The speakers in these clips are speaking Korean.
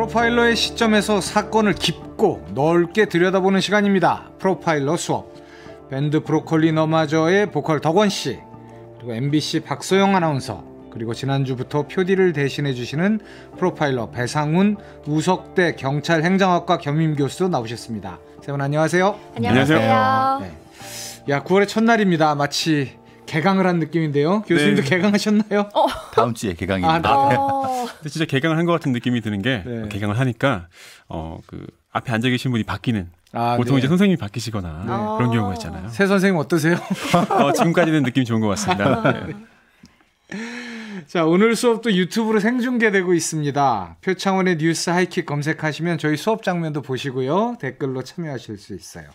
프로파일러의 시점에서 사건을 깊고 넓게 들여다보는 시간입니다. 프로파일러 수업. 밴드 브로콜리 너마저의 보컬 덕원 씨, 그리고 MBC 박소영 아나운서, 그리고 지난주부터 표디를 대신해 주시는 프로파일러 배상훈 우석대 경찰 행정학과 겸임 교수 나오셨습니다. 세 분 안녕하세요. 안녕하세요. 네. 야, 9월의 첫날입니다. 마치 개강을 한 느낌인데요. 교수님도 네. 개강하셨나요? 어. 다음 주에 개강입니다. 아, 네. 어. 근데 진짜 개강을 한 것 같은 느낌이 드는 게 네. 개강을 하니까 어그 앞에 앉아 계신 분이 바뀌는 아, 보통 네. 이제 선생님이 바뀌시거나 네. 그런 경우가 있잖아요. 새 선생님 어떠세요? 어, 지금까지는 느낌이 좋은 것 같습니다. 아, 네. 자, 오늘 수업도 유튜브로 생중계되고 있습니다. 표창원의 뉴스 하이킥 검색하시면 저희 수업 장면도 보시고요. 댓글로 참여하실 수 있어요.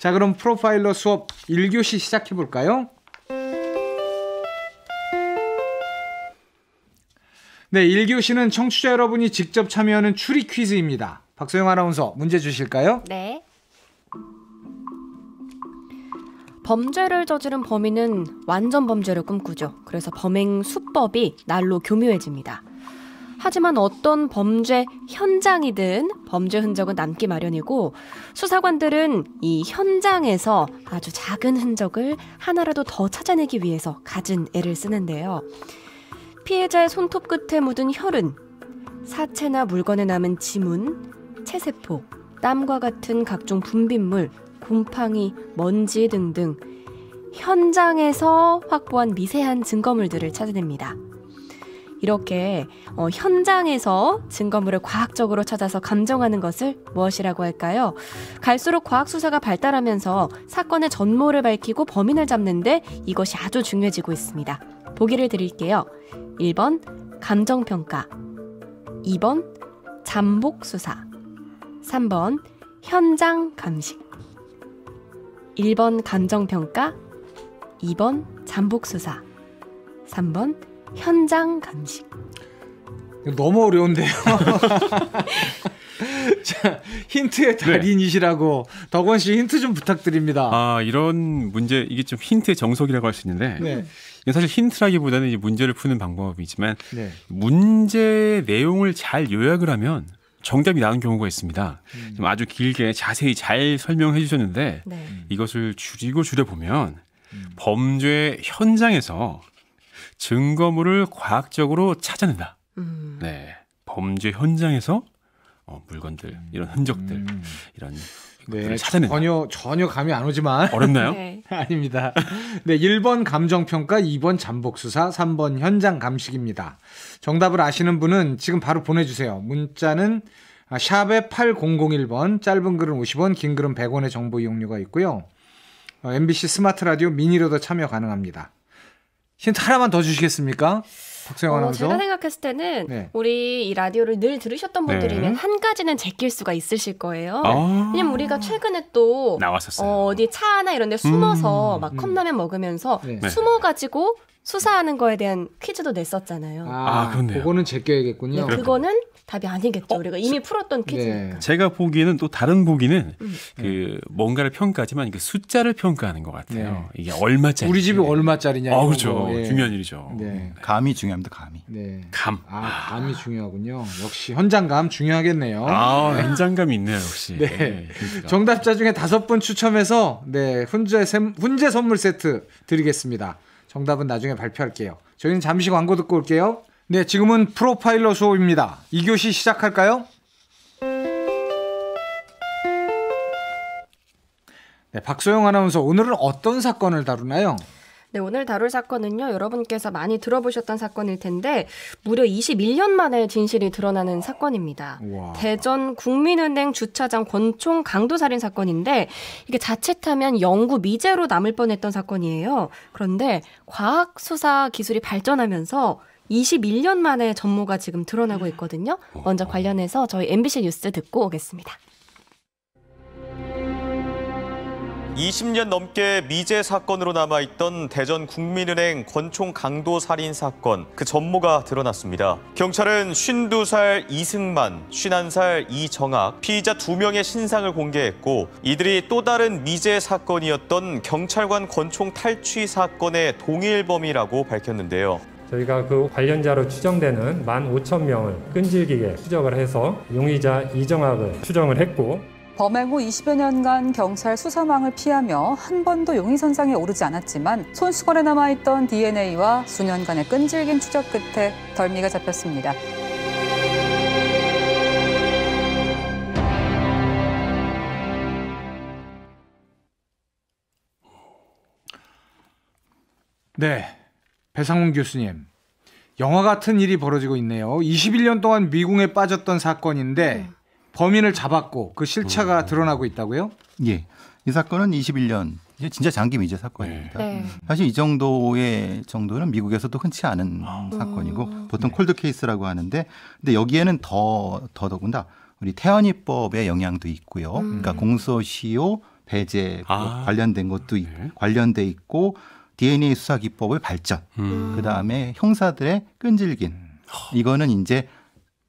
자, 그럼 프로파일러 수업 1교시 시작해 볼까요? 네, 일교시는 청취자 여러분이 직접 참여하는 추리 퀴즈입니다. 박소영 아나운서, 문제 주실까요? 네. 범죄를 저지른 범인은 완전 범죄를 꿈꾸죠. 그래서 범행 수법이 날로 교묘해집니다. 하지만 어떤 범죄 현장이든 범죄 흔적은 남기 마련이고 수사관들은 이 현장에서 아주 작은 흔적을 하나라도 더 찾아내기 위해서 가진 애를 쓰는데요. 피해자의 손톱 끝에 묻은 혈은 사체나 물건에 남은 지문, 체세포, 땀과 같은 각종 분비물, 곰팡이, 먼지 등등 현장에서 확보한 미세한 증거물들을 찾아냅니다. 이렇게 어, 현장에서 증거물을 과학적으로 찾아서 감정하는 것을 무엇이라고 할까요? 갈수록 과학 수사가 발달하면서 사건의 전모를 밝히고 범인을 잡는데 이것이 아주 중요해지고 있습니다. 보기를 드릴게요. 1번 감정평가 2번 잠복수사 3번 현장 감식 1번 감정평가 2번 잠복수사 3번 현장 감식 너무 어려운데요. 자, 힌트의 네. 달인이시라고 네. 덕원 씨 힌트 좀 부탁드립니다. 아, 이런 문제 이게 좀 힌트의 정석이라고 할 수 있는데 네. 이건 사실 힌트라기보다는 이제 문제를 푸는 방법이지만 네. 문제 내용을 잘 요약을 하면 정답이 나온 경우가 있습니다. 음. 아주 길게 자세히 잘 설명해 주셨는데 네. 이것을 줄이고 줄여 보면 음. 범죄 현장에서 증거물을 과학적으로 찾아낸다. 음. 네. 범죄 현장에서 어, 물건들 이런 흔적들 음. 이런 네, 찾아내 전혀 전혀 감이 안 오지만 어렵나요? 네. 아닙니다. 네, 1번 감정 평가, 2번 잠복 수사, 3번 현장 감식입니다. 정답을 아시는 분은 지금 바로 보내 주세요. 문자는 아, 샵에 8001번 짧은 글은 50원, 긴 글은 100원의 정보 이용료가 있고요. MBC 어, 스마트 라디오 미니로도 참여 가능합니다. 힌트 하나만 더 주시겠습니까? 어, 제가 생각했을 때는 네. 우리 이 라디오를 늘 들으셨던 네. 분들이면 네. 한 가지는 제낄 수가 있으실 거예요. 아~ 왜냐면 우리가 최근에 또 나왔었어요. 어, 디차 하나 이런 데 숨어서 음~ 막 음. 컵라면 먹으면서 네. 숨어가지고 수사하는 거에 대한 퀴즈도 냈었잖아요. 아, 아 그렇네요. 그거는 제껴야겠군요. 네, 그거는 답이 아니겠죠. 어? 우리가 이미 풀었던 퀴즈 네. 제가 보기에는 또 다른 보기는 음. 그 뭔가를 평가하지만 그 숫자를 평가하는 것 같아요. 네. 이게 얼마짜리? 우리 집이 얼마짜리냐? 아, 그렇죠. 예. 중요한 일이죠. 네. 네. 감이 중요합니다. 감이. 네. 감. 아, 감이 중요하군요. 역시 현장감 중요하겠네요. 아, 현장감이 있네요, 역시. 네. 그 정답자 중에 다섯 분 추첨해서 네 훈제 훈제 선물 세트 드리겠습니다. 정답은 나중에 발표할게요. 저희는 잠시 광고 듣고 올게요. 네, 지금은 프로파일러 수업입니다. 2교시 시작할까요? 네, 박소영 아나운서 오늘은 어떤 사건을 다루나요? 네, 오늘 다룰 사건은요, 여러분께서 많이 들어보셨던 사건일 텐데, 무려 21년 만에 진실이 드러나는 사건입니다. 와. 대전 국민은행 주차장 권총 강도살인 사건인데, 이게 자칫하면 영구 미제로 남을 뻔했던 사건이에요. 그런데 과학수사 기술이 발전하면서 21년 만에 전모가 지금 드러나고 있거든요. 먼저 관련해서 저희 MBC 뉴스 듣고 오겠습니다. 20년 넘게 미제 사건으로 남아있던 대전 국민은행 권총 강도 살인 사건 그 전모가 드러났습니다. 경찰은 52살 이승만, 51살 이정학, 피의자 2명의 신상을 공개했고 이들이 또 다른 미제 사건이었던 경찰관 권총 탈취 사건의 동일범이라고 밝혔는데요. 저희가 그 관련자로 추정되는 1 5 0명을 끈질기게 추적을 해서 용의자 이정학을 추정을 했고 범행 후 20여 년간 경찰 수사망을 피하며 한 번도 용의선상에 오르지 않았지만 손수건에 남아있던 DNA와 수년간의 끈질긴 추적 끝에 덜미가 잡혔습니다. 네. 배상훈 교수님. 영화 같은 일이 벌어지고 있네요. 21년 동안 미궁에 빠졌던 사건인데 음. 범인을 잡았고 그 실체가 음. 드러나고 있다고요? 예. 이 사건은 21년 이제 진짜 장기 미제 사건입니다. 네. 사실 이 정도의 정도는 미국에서도 흔치 않은 아. 사건이고 음. 보통 네. 콜드 케이스라고 하는데 근데 여기에는 더 더더군다 우리 태안이법의 영향도 있고요. 음. 그러니까 공소시효 배제 아. 관련된 것도 네. 관련돼 있고 DNA 수사 기법의 발전, 음. 그 다음에 형사들의 끈질긴 음. 이거는 이제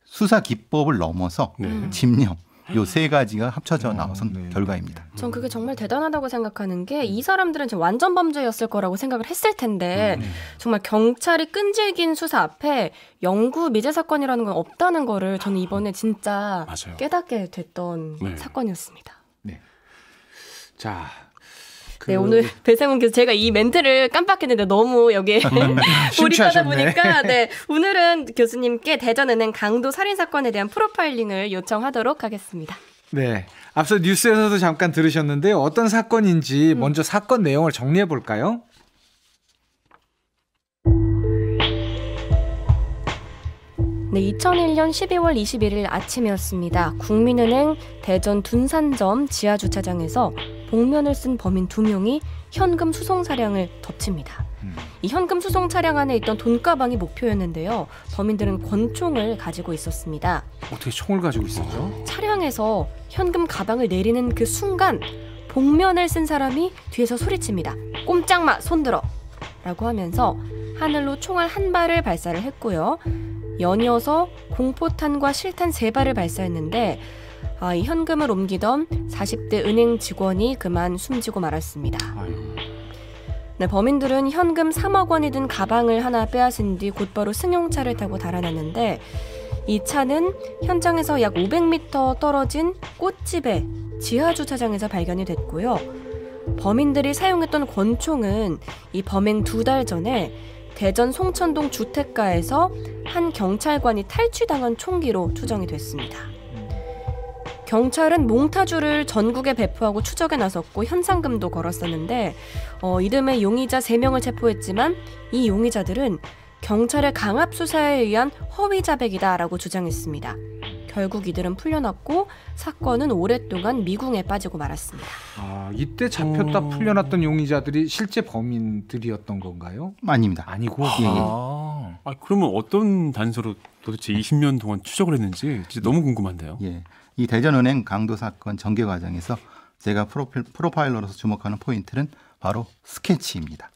수사 기법을 넘어서 네. 집념 요세 가지가 합쳐져 나온 아, 네. 결과입니다. 네, 네. 전 그게 정말 대단하다고 생각하는 게 이 사람들은 지금 완전 범죄였을 거라고 생각을 했을 텐데 음, 네. 정말 경찰이 끈질긴 수사 앞에 영구 미제 사건이라는 건 없다는 거를 저는 이번에 진짜 깨닫게 됐던 네. 사건이었습니다. 네. 자, 네, 그... 네, 오늘 뭐. 배상훈 교수 제가 이 멘트를 깜빡했는데 너무 여기에 몰입하다 음, 음, 음, 보니까 네, 오늘은 교수님께 대전은행 강도 살인 사건에 대한 프로파일링을 요청하도록 하겠습니다. 네. 앞서 뉴스에서도 잠깐 들으셨는데요. 어떤 사건인지 음. 먼저 사건 내용을 정리해 볼까요? 네, 2001년 12월 21일 아침이었습니다. 국민은행 대전 둔산점 지하 주차장에서 복면을 쓴 범인 두 명이 현금 수송 차량을 덮칩니다. 이 현금 수송 차량 안에 있던 돈 가방이 목표였는데요. 범인들은 권총을 가지고 있었습니다. 어떻게 총을 가지고 있었죠? 차량에서 현금 가방을 내리는 그 순간 복면을 쓴 사람이 뒤에서 소리칩니다. 꼼짝마 손들어! 라고 하면서 하늘로 총알 한 발을 발사를 했고요. 연이어서 공포탄과 실탄 세 발을 발사했는데 아, 이 현금을 옮기던 40대 은행 직원이 그만 숨지고 말았습니다. 네, 범인들은 현금 3억 원이 든 가방을 하나 빼앗은 뒤 곧바로 승용차를 타고 달아났는데 이 차는 현장에서 약 500m 떨어진 꽃집의 지하 주차장에서 발견이 됐고요. 범인들이 사용했던 권총은 이 범행 두 달 전에 대전 송천동 주택가에서 한 경찰관이 탈취당한 총기로 추정이 됐습니다. 경찰은 몽타주를 전국에 배포하고 추적에 나섰고 현상금도 걸었었는데 어, 이듬해 용의자 3명을 체포했지만 이 용의자들은 경찰의 강압 수사에 의한 허위 자백이다라고 주장했습니다. 결국 이들은 풀려났고 사건은 오랫동안 미궁에 빠지고 말았습니다. 아, 이때 잡혔다 어... 풀려났던 용의자들이 실제 범인들이었던 건가요? 아닙니다. 아니고. 예, 예. 아, 예. 아 그러면 어떤 단서로 도대체 20년 동안 추적을 했는지 진짜 너무 궁금한데요. 예. 이 대전은행 강도 사건 전개 과정에서 제가 프로필, 프로파일러로서 주목하는 포인트는 바로 스케치입니다.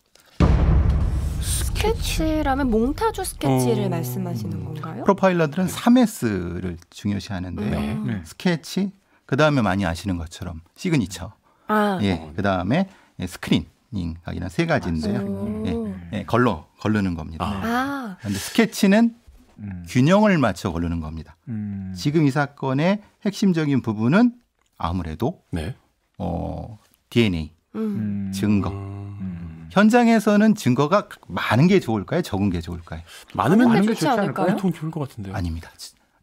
스케치라면 몽타주 스케치를 어... 말씀하시는 건가요? 프로파일러들은 3S를 중요시하는데 네. 스케치, 그 다음에 많이 아시는 것처럼 시그니처, 아. 예, 그 다음에 예, 스크린닝이란 세 가지인데요. 예, 예, 걸러 걸르는 겁니다. 아. 아. 그런데 스케치는 음. 균형을 맞춰 걸르는 겁니다. 음. 지금 이 사건의 핵심적인 부분은 아무래도 네. 어, DNA 음. 음. 증거. 음. 현장에서는 증거가 많은 게 좋을까요? 적은 게 좋을까요? 많으면 많은 게 좋지 않을까요? 보통 좋을 것 같은데요. 아닙니다.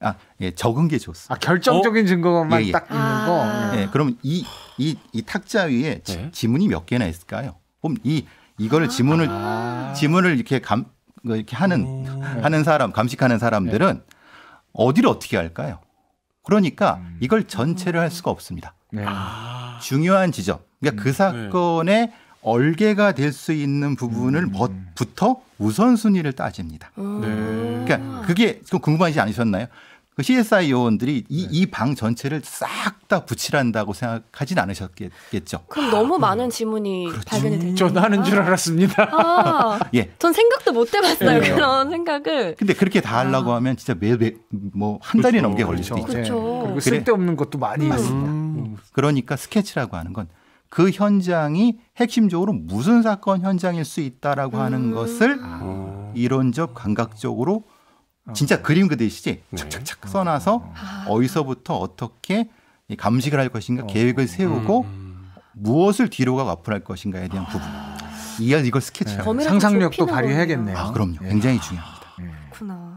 아, 예, 적은 게 좋습니다. 아, 결정적인 어? 증거만 예, 예. 딱 있는 아~ 예. 예, 그럼 이, 이, 이 탁자 위에 네. 지문이 몇 개나 있을까요? 그럼 이, 이거를 지문을, 아~ 지문을 이렇게 감, 그 이렇게 하는, 오. 음. 하는 사람, 감식하는 사람들은 네. 어디를 어떻게 할까요? 그러니까 이걸 전체를 할 수가 없습니다. 네. 아. 중요한 지점. 그러니까 그 음, 그 사건의 네. 얼개가 될 수 있는 부분을 음. 부터 우선순위를 따집니다. 음. 네. 그러니까 그게 좀 궁금하지 않으셨나요? 그 CSI 요원들이 이방 네. 전체를 싹 다붙칠한다고 생각하진 않으셨겠죠. 그럼 너무 아, 많은 지문이 그렇죠. 발견이 되는 저 나는 줄 아. 알았습니다. 아, 예. 전 생각도 못 해봤어요 네. 그런 생각을. 근데 그렇게 다 하려고 아. 하면 진짜 매 뭐한 그렇죠. 달이 넘게 걸릴 수도 그렇죠. 있죠. 그렇죠. 그리고 쓸데없는 것도 많이 음. 있습니다. 음. 그러니까 스케치라고 하는 건 그 현장이 핵심적으로 무슨 사건 현장일 수 있다라고 음. 하는 것을 아. 이론적 감각적으로 어. 진짜 그림 그대시지 네. 착착착 써놔서 어. 아. 어디서부터 어떻게 감식을 할 것인가 어. 계획을 세우고 음. 무엇을 뒤로가 와플할 것인가에 대한 아. 부분 이걸 이걸 스케치라고 네. 상상력도 발휘해야겠네요. 아, 그럼요. 예. 굉장히 중요합니다. 아. 예. 그렇구나.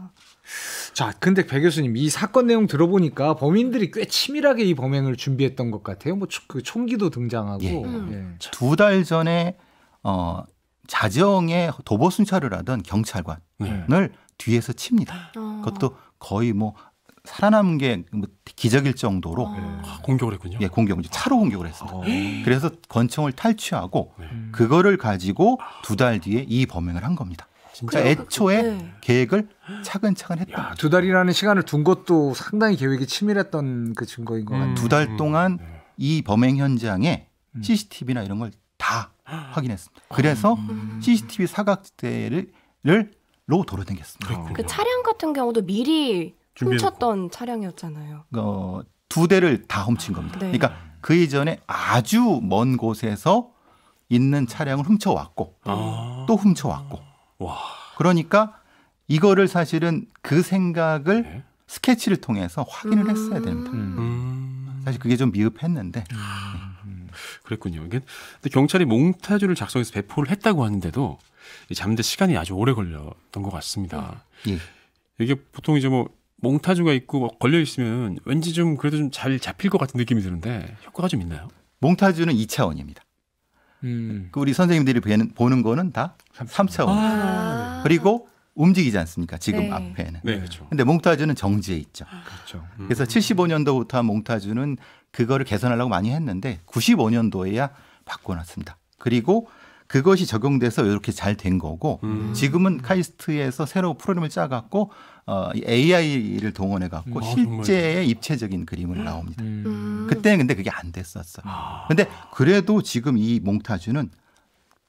자, 근데 백 교수님 이 사건 내용 들어보니까 범인들이 꽤 치밀하게 이 범행을 준비했던 것 같아요. 뭐그 총기도 등장하고 예. 예. 음. 두달 전에 어 자정에 도보 순찰을 하던 경찰관을 예. 뒤에서 칩니다. 어. 그것도 거의 뭐 살아남은 게 뭐 기적일 정도로 아. 예. 아, 공격을 했군요. 예, 공격을 차로 공격을 했습니다. 어. 그래서 권총을 탈취하고 네. 그거를 가지고 두 달 뒤에 이 범행을 한 겁니다. 진짜 그래요? 애초에 네. 계획을 차근차근 했다. 야, 두 달이라는 시간을 둔 것도 상당히 계획이 치밀했던 그 증거인 것 음. 같아요. 두 달 동안 음. 이 범행 현장에 음. CCTV나 이런 걸다 아. 확인했습니다. 그래서 아. 음. CCTV 사각지대를 로 돌아댕겼습니다. 그 차량 같은 경우도 미리 훔쳤던 차량이었잖아요. 그, 어, 두 대를 다 훔친 아, 겁니다. 네. 그러니까 그 이전에 아주 먼 곳에서 있는 차량을 훔쳐왔고 아. 또 훔쳐왔고 와. 그러니까 이거를 사실은 그 생각을 네. 스케치를 통해서 확인을 했어야 음. 됩니다. 음. 음. 사실 그게 좀 미흡했는데. 음. 네. 음. 그랬군요. 근데 경찰이 몽타주를 작성해서 배포를 했다고 하는데도 잠재 시간이 아주 오래 걸렸던 것 같습니다. 예. 예. 이게 보통 이제 뭐 몽타주가 있고 막 뭐 걸려 있으면 왠지 좀 그래도 좀 잘 잡힐 것 같은 느낌이 드는데 효과가 좀 있나요? 몽타주는 2차원입니다. 음. 그 우리 선생님들이 보는 거는 다 3차원. 아. 그리고 움직이지 않습니까? 지금 네. 앞에는. 네, 그렇죠. 근데 몽타주는 정지에 있죠. 그렇죠. 음. 그래서 75년도부터 몽타주는 그거를 개선하려고 많이 했는데 95년도에야 바꿔놨습니다. 그리고 그것이 적용돼서 이렇게 잘 된 거고 음. 지금은 카이스트에서 새로 프로그램을 짜갖고 어, AI를 동원해갖고 음. 아, 실제의 입체적인 그림을 나옵니다. 음. 음. 그때는 근데 그게 안 됐었어. 요 아. 근데 그래도 지금 이 몽타주는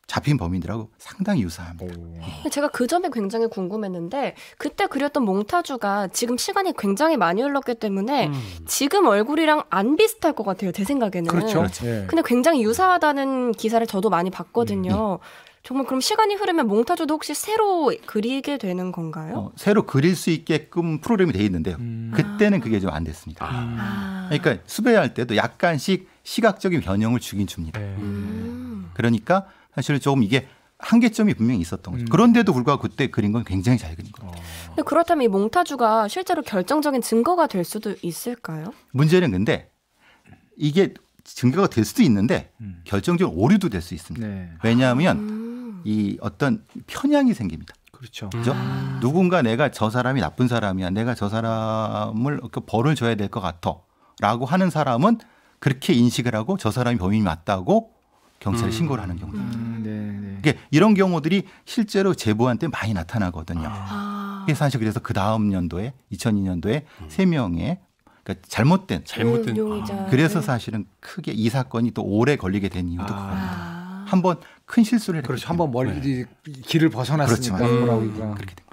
잡힌 범인들하고 상당히 유사합니다. 오. 예. 제가 그 점이 굉장히 궁금했는데 그때 그렸던 몽타주가 지금 시간이 굉장히 많이 흘렀기 때문에 음. 지금 얼굴이랑 안 비슷할 것 같아요. 제 생각에는. 그렇죠. 그렇죠. 네. 근데 굉장히 유사하다는 기사를 저도 많이 봤거든요. 음, 음. 정말 그럼 시간이 흐르면 몽타주도 혹시 새로 그리게 되는 건가요? 어, 새로 그릴 수 있게끔 프로그램이 돼 있는데요. 음. 그때는 그게 좀 안 됐습니다. 아. 음. 아. 그러니까 수배할 때도 약간씩 시각적인 변형을 주긴 줍니다. 네. 음. 그러니까 사실 조금 이게 한계점이 분명히 있었던 거죠. 음. 그런데도 불구하고 그때 그린 건 굉장히 잘 그린 거예요. 어. 근 그렇다면 이 몽타주가 실제로 결정적인 증거가 될 수도 있을까요? 문제는 근데 이게 증거가 될 수도 있는데 음. 결정적 오류도 될 수 있습니다. 네. 왜냐하면 음. 이 어떤 편향이 생깁니다. 그렇죠. 그렇죠? 아. 누군가 내가 저 사람이 나쁜 사람이야. 내가 저 사람을 그 벌을 줘야 될 것 같아. 라고 하는 사람은 그렇게 인식을 하고 저 사람이 범인이 맞다고 경찰에 음. 신고를 하는 경우도 있습니다. 음. 음. 네, 네. 이런 경우들이 실제로 제보한테 많이 나타나거든요. 아. 아. 사실 그래서 그 다음 연도에 2002년도에 음. 3명의 그러니까 잘못된 잘못된 용의자. 아. 그래서 사실은 크게 이 사건이 또 오래 걸리게 된 이유도 아. 그겁니다. 한번 큰 실수를 그렇죠. 한 번 멀리 네. 길을 벗어났으니까 그렇지 음. 그렇게 됩니다.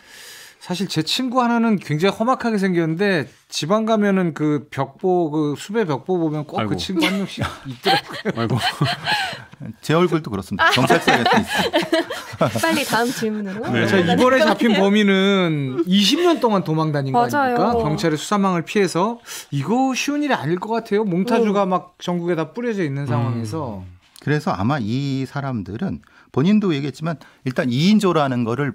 사실 제 친구 하나는 굉장히 험악하게 생겼는데 지방 가면은 그 벽보 그 수배 벽보 보면 꼭 그 친구 한 명씩 있더라고요. 아이고. 제 얼굴도 그렇습니다. 경찰서에 있어. 빨리 다음 질문으로. 네. 자, 네. 이번에 잡힌 네. 범인은 20년 동안 도망 다닌 거 아닙니까? 경찰의 수사망을 피해서 이거 쉬운 일이 아닐 것 같아요. 몽타주가 음. 막 전국에 다 뿌려져 있는 음. 상황에서. 음. 그래서 아마 이 사람들은 본인도 얘기했지만 일단 2인조라는 거를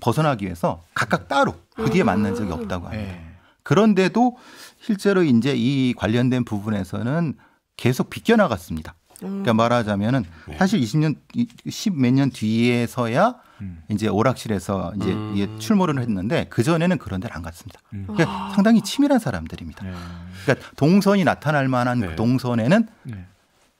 벗어나기 위해서 각각 따로 그 뒤에 만난 적이 없다고 아. 합니다. 네. 그런데도 실제로 이제 이 관련된 부분에서는 계속 비껴나갔습니다. 그러니까 음. 말하자면은 네. 사실 20년 10 몇 년 뒤에서야 음. 이제 오락실에서 이제 음. 출몰을 했는데 그 전에는 그런 데를 안 갔습니다. 그러니까 상당히 치밀한 사람들입니다. 네. 그러니까 동선이 나타날 만한 그 동선에는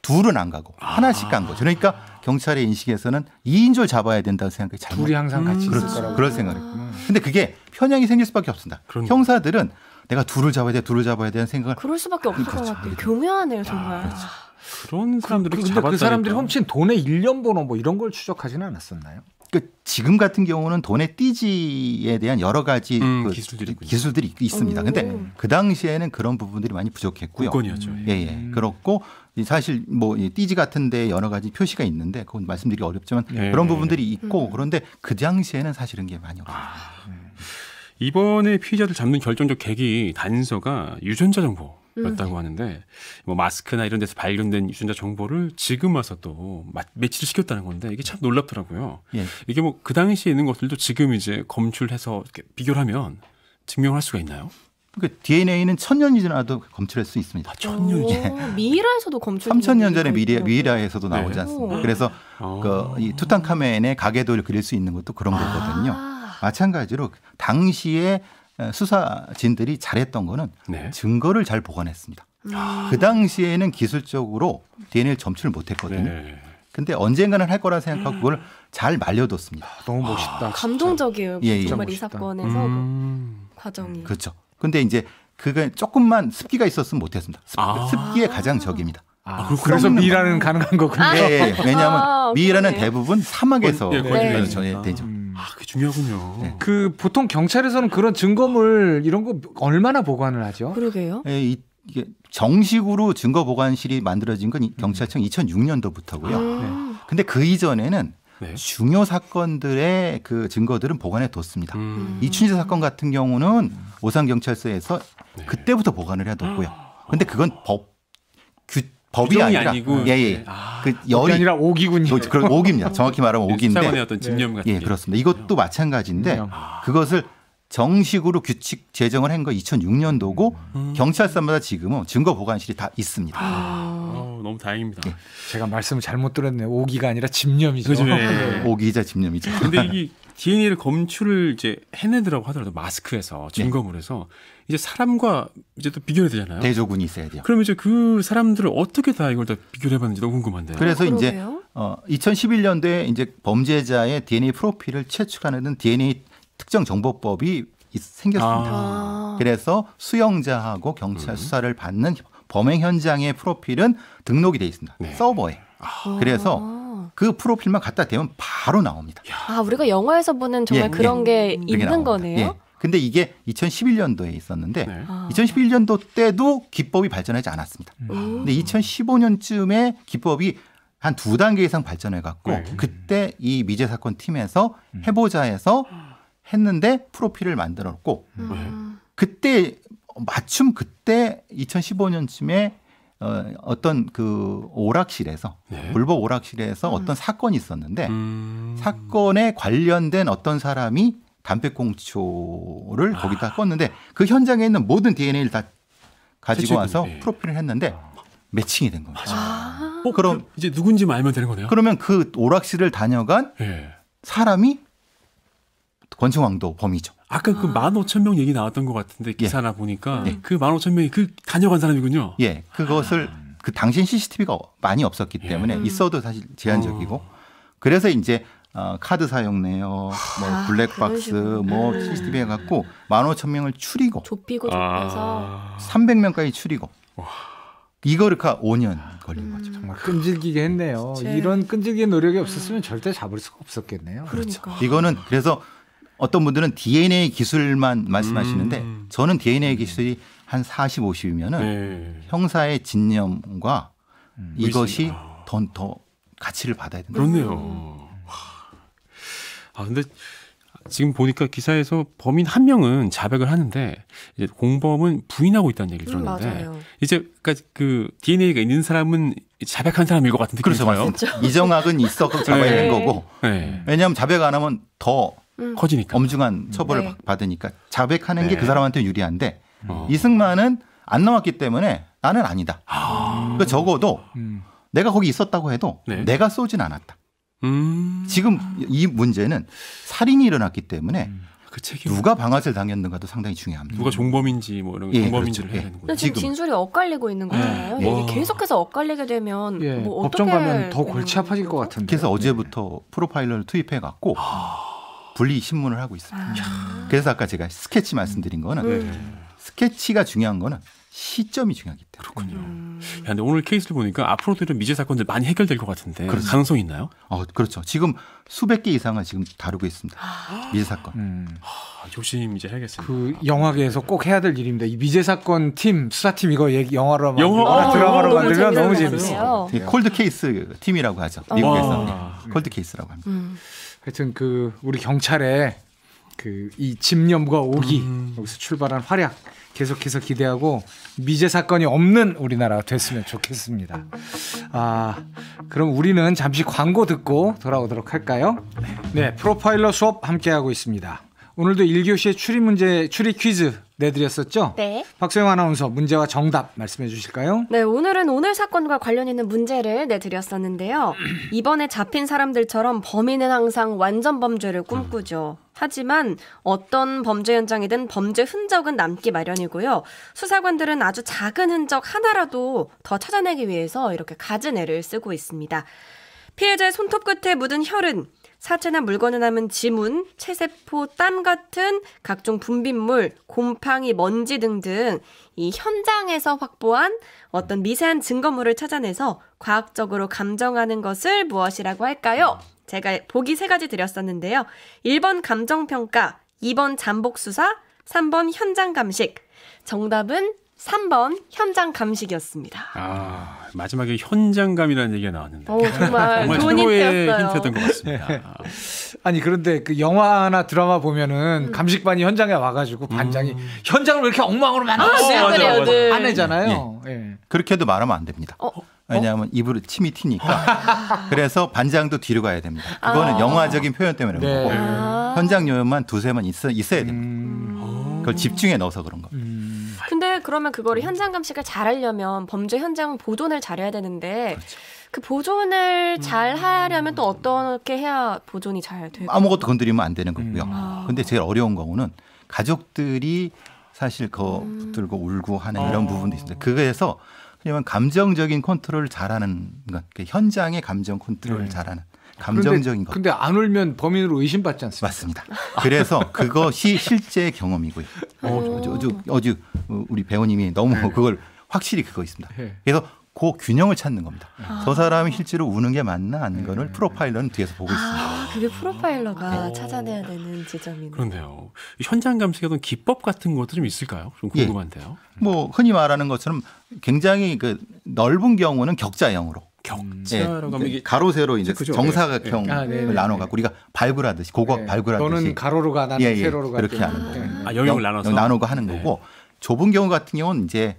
둘은 안 가고 아. 하나씩 간 거죠. 그러니까 경찰의 인식에서는 2인조 잡아야 된다고 생각해 잘못. 둘이 항상 같이 음. 그렇죠. 그럴 생각했고. 을 아. 근데 그게 편향이 생길 수밖에 없습니다. 그러니까. 형사들은 내가 둘을 잡아야 돼, 둘을 잡아야 되는 생각을 그럴 수밖에 없을 그렇죠. 것 같아요. 교묘하네요, 아, 정말. 아. 그렇죠. 그런 사람들이 그, 근데 그 사람들이 훔친 돈의 일년번호뭐 이런 걸 추적하지는 않았었나요? 그 지금 같은 경우는 돈의 띠지에 대한 여러 가지 음, 그 기술들이, 기술들이, 있습니다. 오. 근데 그 당시에는 그런 부분들이 많이 부족했고요. 권이었죠 예. 예, 예. 음. 그렇고 사실 뭐 띠지 같은데 여러 가지 표시가 있는데 그건 말씀드리기 어렵지만 예. 그런 부분들이 있고 음. 그런데 그 당시에는 사실은 게 많이 없었어요. 아. 이번에 피의자들 잡는 결정적 계기 단서가 유전자 정보 였다고 음. 하는데 뭐 마스크나 이런 데서 발견된 유전자 정보를 지금 와서 또 매치를 시켰다는 건데 이게 참 놀랍더라고요. 예. 이게 뭐 그 당시에 있는 것들도 지금 이제 검출해서 비교를 하면 증명할 수가 있나요? 그니까 DNA는 천년이 지나도 검출할 수 있습니다. 아, 천년 예. 미라에서도 검출. 삼천년 전에 미리 미이라에서도 나오지 네. 않습니까? 그래서 아. 그이 투탕카멘의 가계도를 그릴 수 있는 것도 그런 아. 거거든요. 마찬가지로 당시에 수사진들이 잘했던 거는 네. 증거를 잘 보관했습니다. 음. 아. 그 당시에는 기술적으로 DNA를 점출 못했거든요. 네, 네, 네 근데 언젠가는 할 거라 생각하고 그걸 잘 말려뒀습니다. 아, 너무 멋있다. 아, 감동적이에요. 예, 예. 정말 멋있다. 이 사건에서 그 음. 그 과정이. 그렇죠. 근데 이제 그게 조금만 습기가 있었으면 못했습니다. 습, 아. 기의 가장 적입니다. 아, 아 그래서 미라는 가능한 거군요. 예, 예. 왜냐하면 아, 미라는 대부분 사막에서 네, 네. 네. 그렇죠. 예, 되죠. 중요하군요. 네. 그 보통 경찰에서는 그런 증거물 이런 거 얼마나 보관을 하죠? 그러게요. 에, 예, 이게 정식으로 증거 보관실이 만들어진 건 경찰청 2006년도부터고요. 아. 네. 그 이전에는 네. 중요 사건들의 그 증거들은 보관해 뒀습니다. 음. 음. 이춘재 사건 같은 경우는 오산 경찰서에서 네. 그때부터 보관을 해 뒀고요. 근데 그건 법 규, 법이 아니라 아니고. 예, 예. 그 아, 그 열이 아니라 오기군요. 그, 오기입니다. 정확히 말하면 네, 오기인데. 사관의 어떤 집념 같은. 예, 그렇습니다. 이것도 음. 마찬가지인데 음. 아. 그것을 정식으로 규칙 제정을 한 거 2006년도고 음. 음. 경찰서마다 지금은 증거 보관실이 다 있습니다. 아. 어, 너무 다행입니다. 예. 제가 말씀을 잘못 들었네요. 오기가 아니라 집념이죠. 그 예. 오기자 집념이죠. 근데 이게 DNA를 검출을 이제 해내더라고 하더라도 마스크에서 증거물에서 네. 이제 사람과 이제 또 비교해야 되잖아요. 대조군이 있어야 돼요. 그럼 이제 그 사람들을 어떻게 다 이걸 다 비교해 를 봤는지 너무 궁금한데요. 그래서 그 이제 어 2011년도에 이제 범죄자의 DNA 프로필을 채취하는 DNA 특정 정보법이 생겼습니다. 아. 그래서 수영자하고 경찰 음. 수사를 받는 범행 현장의 프로필은 등록이 돼 있습니다. 네. 서버에. 아. 그래서 그 프로필만 갖다 대면 바로 나옵니다. 아, 우리가 영화에서 보는 정말 예, 그런 예. 게 있는 나옵니다. 거네요. 예. 근데 이게 2011년도에 있었는데 네. 2011년도 아. 때도 기법이 발전하지 않았습니다. 음. 근데 2015년쯤에 기법이 한 두 단계 이상 발전해 갖고 네. 그때 이 미제 사건 팀에서 음. 해보자에서 했는데 프로필을 만들었고 음. 네. 그때 마침 어, 그때 2015년쯤에 어, 어떤 그 오락실에서 네. 불법 오락실에서 음. 어떤 사건이 있었는데 음. 사건에 관련된 어떤 사람이 담배꽁초를 아. 거기다 껐는데 그 현장에 있는 모든 DNA를 다 가지고 와서 네. 프로필을 했는데 아. 매칭이 된 겁니다. 아. 어, 그럼 이제 누군지 알면 되는 거네요. 그러면 그 오락실을 다녀간 네. 사람이 권총왕도 범이죠. 아까 그만 아. 오천 명 얘기 나왔던 것 같은데 예. 기사나 예. 보니까 예. 그만 오천 명이 그 다녀간 사람이군요. 예, 그것을 아. 그당시 CCTV가 많이 없었기 예. 때문에 예. 있어도 사실 제한적이고 어. 그래서 이제 어, 카드 사용 내역, 뭐 아, 블랙박스, 뭐 CCTV 해갖고 만 오천 명을 추리고 좁히고 좁혀서 아. 삼백 명까지 추리고. 이거를까 5년 그 걸린 음. 거죠. 정말 끈질기게 했네요. 제... 이런 끈질긴 노력이 없었으면 절대 잡을 수가 없었겠네요. 그러니까. 그렇죠. 그러니까. 이거는 그래서 어떤 분들은 DNA 기술만 말씀하시는데 음. 저는 DNA 기술이 한 40, 50이면은 네. 형사의 진념과 음. 이것이 아. 더, 더 가치를 받아야 된다. 그렇네요. 음. 아 근데 지금 보니까 기사에서 범인 한 명은 자백을 하는데 이제 공범은 부인하고 있다는 얘기를 음, 들었는데 음, 이제 그러니까 그 DNA가 있는 사람은 자백한 사람일 것 같은 데그렇잖아요 이정학은 있어 자백한 네. 거고 네. 왜냐하면 자백 안 하면 더 음. 커지니까 엄중한 처벌을 네. 받으니까 자백하는 네. 게그 사람한테 유리한데 어. 이승만은 안 나왔기 때문에 나는 아니다. 아. 그 적어도 음. 내가 거기 있었다고 해도 네. 내가 쏘진 않았다. 음. 지금 이 문제는 살인이 일어났기 때문에 음. 그 누가 방아쇠를 당했는가도 상당히 중요합니다. 누가 종범인지 뭐 이런 예, 종범인지를 그렇죠. 해야 예. 되는 거죠. 지금, 진술이 엇갈리고 있는 네. 거잖아요. 예. 이게 계속해서 엇갈리게 되면 예. 뭐 어떻게 법정 가면 더 골치 아파질 것 같은데. 그래서 네. 어제부터 프로파일러를 투입해 갖고 아. 분리 신문을 하고 있습니다. 아. 그래서 아까 제가 스케치 말씀드린 거는 네. 스케치가 중요한 거는 시점이 중요하기 때문에. 그렇군요. 음. 야, 근데 오늘 케이스를 보니까 앞으로도 이런 미제 사건들 많이 해결될 것 같은데 그 가능성이 있나요? 어, 그렇죠. 지금 수백 개 이상을 지금 다루고 있습니다. 아. 미제 사건. 음. 하, 음. 아, 조심 이제 해야겠습니다. 그 영화계에서 꼭 해야 될 일입니다. 이 미제 사건 팀 수사팀 이거 얘기 영화로 영화? 만들면, 어, 드라마로 만들면 너무 재밌어요. 네, 네. 콜드 케이스 팀이라고 하죠. 미국에서 아. 콜드 케이스라고 합니다. 음. 하여튼 그 우리 경찰에 그이 집념과 오기 음. 여기서 출발한 활약 계속해서 기대하고 미제 사건이 없는 우리나라가 됐으면 좋겠습니다. 아, 그럼 우리는 잠시 광고 듣고 돌아오도록 할까요? 네, 프로파일러 수업 함께하고 있습니다. 오늘도 1교시의 추리 문제, 추리 퀴즈 내드렸었죠? 네. 박소영 아나운서 문제와 정답 말씀해 주실까요? 네, 오늘은 오늘 사건과 관련 있는 문제를 내드렸었는데요. 이번에 잡힌 사람들처럼 범인은 항상 완전 범죄를 꿈꾸죠. 하지만 어떤 범죄 현장이든 범죄 흔적은 남기 마련이고요. 수사관들은 아주 작은 흔적 하나라도 더 찾아내기 위해서 이렇게 가진 애를 쓰고 있습니다. 피해자의 손톱 끝에 묻은 혈은 사체나 물건을 남은 지문, 체세포, 땀 같은 각종 분비물, 곰팡이, 먼지 등등 이 현장에서 확보한 어떤 미세한 증거물을 찾아내서 과학적으로 감정하는 것을 무엇이라고 할까요? 제가 보기 세 가지 드렸었는데요. 1번 감정평가, 2번 잠복수사, 3번 현장감식. 정답은 3번 현장 감식이었습니다. 아 마지막에 현장감이라는 얘기가 나왔는데 오, 어, 정말, 정말 좋은 힌트였던 것 같습니다. 네. 아니 그런데 그 영화나 드라마 보면은 음. 감식반이 현장에 와가지고 반장이 음. 현장을 왜 이렇게 엉망으로 만들었어요? 아, 네, 네, 안 해잖아요. 예. 예. 그렇게도 말하면 안 됩니다. 어? 왜냐하면 어? 입으로 침이 튀니까. 그래서 반장도 뒤로 가야 됩니다. 그거는 아~ 영화적인 표현 때문에 그런 네. 거고 아. 현장 요염만 두세만 있어, 있어야 됩니다. 음~ 그걸 집중해 넣어서 그런 겁니다. 그러면 그거를 현장 감식을 잘하려면 범죄 현장 보존을 잘해야 되는데 그렇죠. 그 보존을 음. 잘 하려면 또 어떻게 해야 보존이 잘 돼요? 아무것도 건드리면 안 되는 거고요. 음. 아. 근데 제일 어려운 거는 가족들이 사실 거 음. 붙들고 울고 하는 아. 이런 아. 부분도 있습니다. 그거에서 그러면 감정적인 컨트롤을 잘하는 그 현장의 감정 컨트롤을 네. 잘하는 감정적인 것. 근데 안 울면 범인으로 의심받지 않습니까? 맞습니다. 그래서 그것이 실제 경험이고요. 어, 아주 어. 아주 우리 배우님이 너무 네. 그걸 확실히 그거 있습니다. 네. 그래서 그 균형을 찾는 겁니다. 아. 저 사람이 아. 실제로 우는 게 맞나 아닌 거를 네. 프로파일러는 뒤에서 보고 있습니다. 아, 그게 프로파일러가 아. 찾아내야 되는 지점이네요. 그런데요. 현장 감색에던 기법 같은 것도 좀 있을까요? 좀 예. 궁금한데요. 예. 뭐 흔히 말하는 것처럼 굉장히 그 넓은 경우는 격자형으로 격자라고 음. 네. 가로 세로 이제 그죠? 정사각형을 예. 아, 네. 네, 네. 나눠 갖고 우리가 발굴하듯이 고각 네. 발굴하듯이 너는 가로로 가 나는 예, 예. 세로로 가 그렇게 하는 거예요. 아, 영역을 나눠서 나누고 하는 거고 좁은 경우 같은 경우는 이제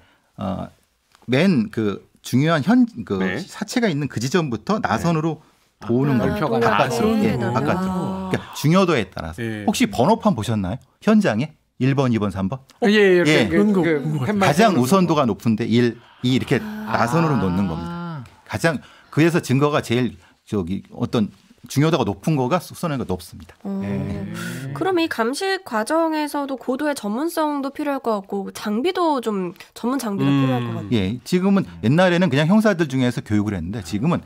어맨그 중요한 현 그 사체가 있는 그 지점부터 나선으로 보는 아, 걸 바깥으로 아, 아, 예, 바깥으로 그러니까 중요도에 따라서 예. 혹시 번호판 보셨나요 현장에 1번, 2번, 3번? 어, 예, 예, 예. 그, 그, 그, 가장 우선도가 높은데 1, 2 이렇게 아~ 나선으로 놓는 겁니다. 가장 그에서 증거가 제일 저기 어떤 중요도가 높은 거가 수선행위가 높습니다. 음. 네. 그럼 이감시 과정에서도 고도의 전문성도 필요할 것 같고 장비도 좀 전문 장비가 음. 필요할 것 같아요. 예, 지금은 옛날에는 그냥 형사들 중에서 교육을 했는데 지금은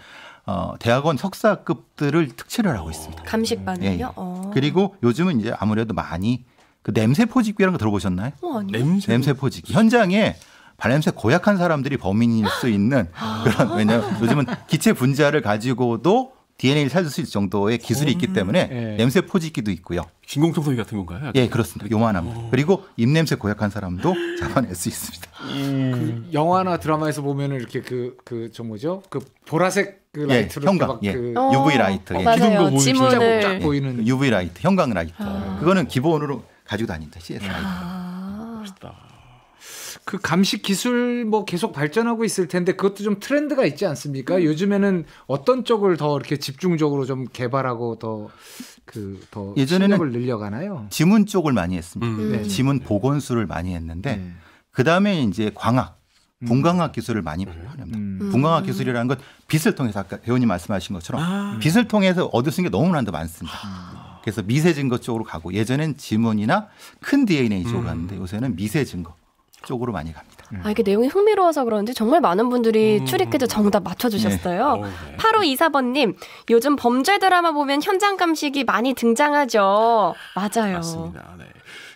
어, 대학원 석사급들을 특채를 하고 있습니다. 감식반을요? 예, 예. 어. 그리고 요즘은 이제 아무래도 많이 그 냄새 포집기 라는거 들어보셨나요? 어, 냄새, 냄새 포집기 현장에 발냄새 고약한 사람들이 범인일 수 있는 그런 왜냐하면 요즘은 기체 분자를 가지고도 DNA를 찾을 수 있을 정도의 기술이 있기 음. 때문에 예. 냄새 포집기도 있고요. 진공청소기 같은 건가요? 약간? 예, 그렇습니다. 요만함 어. 그리고 입냄새 고약한 사람도 잡아낼 수 있습니다. 음. 그 영화나 드라마에서 보면은 이렇게 그 그 저 뭐죠? 그 보라색 그 예, 라이트로 예, 형광, 예. 그 어, UV 라이트, 어, 예. 기둥도 보이는 쫙 예. 보이는 UV 라이트, 형광 라이트. 아. 그거는 기본으로 가지고 다닌다. c s 라이트. 아. 멋있다. 그감시 기술 뭐 계속 발전하고 있을 텐데 그것도 좀 트렌드가 있지 않습니까? 음. 요즘에는 어떤 쪽을 더 이렇게 집중적으로 좀 개발하고 더 그더 예전에는 늘려가나요? 지문 쪽을 많이 했습니다. 음. 네. 음. 지문 보건수를 네. 많이 했는데 네. 그 다음에 이제 광학 음. 분광학 기술을 많이 발표합니다. 음. 분광학 음. 기술이라는 건 빛을 통해서 아까 배우님 말씀하신 것처럼 아. 빛을 통해서 얻을 수 있는 게 너무나도 많습니다. 아. 그래서 미세 증거 쪽으로 가고 예전엔 지문이나 큰 DNA 쪽으로 음. 갔는데 요새는 미세 증거. 쪽으로 많이 갑니다. 아, 이게 내용이 흥미로워서 그런지 정말 많은 분들이 음. 출입 퀴즈 정답 맞춰주셨어요. 네. 오, 어, 네. 8524번님, 요즘 범죄 드라마 보면 현장 감식이 많이 등장하죠. 맞아요. 맞습니다. 네.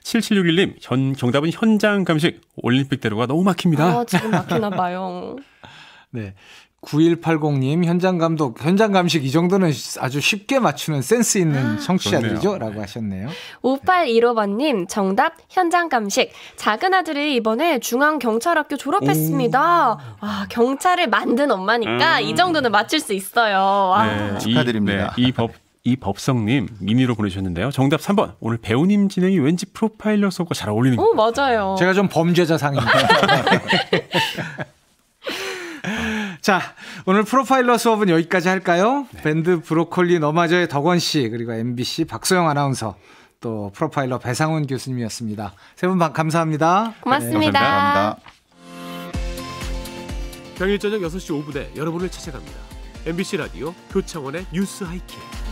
7761님, 현, 정답은 현장 감식. 올림픽대로가 너무 막힙니다. 아, 지금 막히나 봐요. 네. 9180님 현장 감독 현장 감식 이 정도는 아주 쉽게 맞추는 센스 있는 아. 청취자들이죠라고 네. 하셨네요. 5815번님 정답 현장 감식 작은 아들이 이번에 중앙 경찰학교 졸업했습니다. 와 경찰을 만든 엄마니까 음. 이 정도는 맞출 수 있어요. 네, 축하드립니다. 이, 네, 이 법. 성님 미니로 보내셨는데요 정답 3번. 오늘 배우님 진행이 왠지 프로파일러 속과 잘 어울리는. 오 맞아요. 제가 좀 범죄자상입니다. 자, 오늘 프로파일러 수업은 여기까지 할까요? 네. 밴드 브로콜리 너마저의 덕원 씨, 그리고 MBC 박소영 아나운서, 또 프로파일러 배상훈 교수님이었습니다. 세 분 감사합니다. 고맙습니다. 네, 감사합니다. 평일 저녁 6시 5분에 여러분을 찾아갑니다. MBC 라디오 교창원의 뉴스 하이킥.